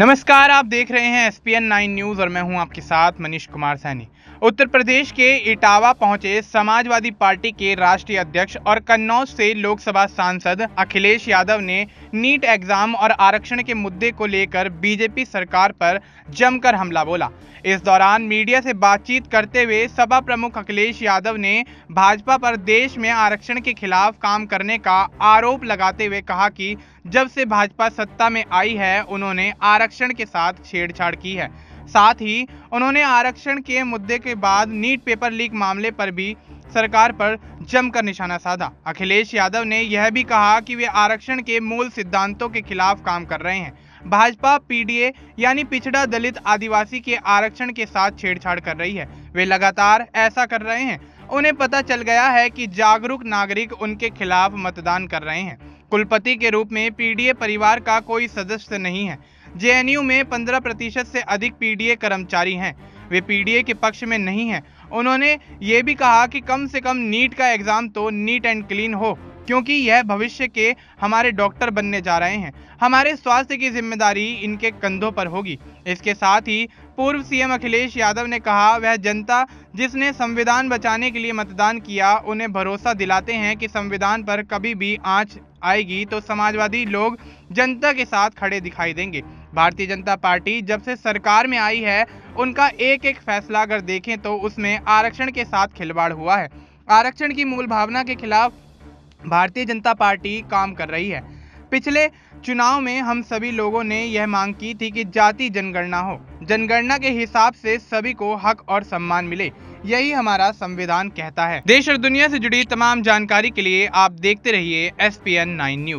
नमस्कार आप देख रहे हैं S P N nine news और मैं हूं आपके साथ मनीष कुमार सैनी उत्तर प्रदेश के इटावा पहुंचे समाजवादी पार्टी के राष्ट्रीय अध्यक्ष और कन्नौज से लोकसभा सांसद अखिलेश यादव ने नीट एग्जाम और आरक्षण के मुद्दे को लेकर बीजेपी सरकार पर जमकर हमला बोला इस दौरान मीडिया से बातचीत करते हुए सभा प्रमुख अखिलेश यादव ने भाजपा पर देश में आरक्षण के खिलाफ काम करने का आरोप लगाते हुए कहा कि जब से भाजपा सत्ता में आई है उन्होंने आरक्षण आरक्षण के साथ छेड़छाड़ की है साथ ही उन्होंने आरक्षण के मुद्दे के बाद नीट पेपर लीक मामले पर भी सरकार पर जमकर निशाना साधा अखिलेश यादव ने यह भी कहा कि वे आरक्षण के मूल सिद्धांतों के खिलाफ काम कर रहे हैं भाजपा पीडीए यानी पिछड़ा दलित आदिवासी के आरक्षण के साथ छेड़छाड़ कर रही है वे लगातार ऐसा कर रहे हैं उन्हें पता चल गया है कि जागरूक नागरिक उनके खिलाफ मतदान कर रहे हैं कुलपति के रूप में पीडीए परिवार का कोई सदस्य नहीं है जेएनयू में 15 प्रतिशत से अधिक पीडीए कर्मचारी हैं वे पीडीए के पक्ष में नहीं हैं उन्होंने ये भी कहा कि कम से कम नीट का एग्ज़ाम तो नीट एंड क्लीन हो क्योंकि यह भविष्य के हमारे डॉक्टर बनने जा रहे हैं हमारे स्वास्थ्य की जिम्मेदारी इनके कंधों पर होगी इसके साथ ही पूर्व सीएम अखिलेश यादव ने कहा वह जनता जिसने संविधान बचाने के लिए मतदान किया उन्हें भरोसा दिलाते हैं कि संविधान पर कभी भी आंच आएगी तो समाजवादी लोग जनता के साथ खड़े दिखाई देंगे भारतीय जनता पार्टी जब से सरकार में आई है उनका एक एक फैसला अगर देखें तो उसमें आरक्षण के साथ खिलवाड़ हुआ है आरक्षण की मूल भावना के खिलाफ भारतीय जनता पार्टी काम कर रही है पिछले चुनाव में हम सभी लोगों ने यह मांग की थी कि जाति जनगणना हो जनगणना के हिसाब से सभी को हक और सम्मान मिले यही हमारा संविधान कहता है देश और दुनिया से जुड़ी तमाम जानकारी के लिए आप देखते रहिए S P N nine news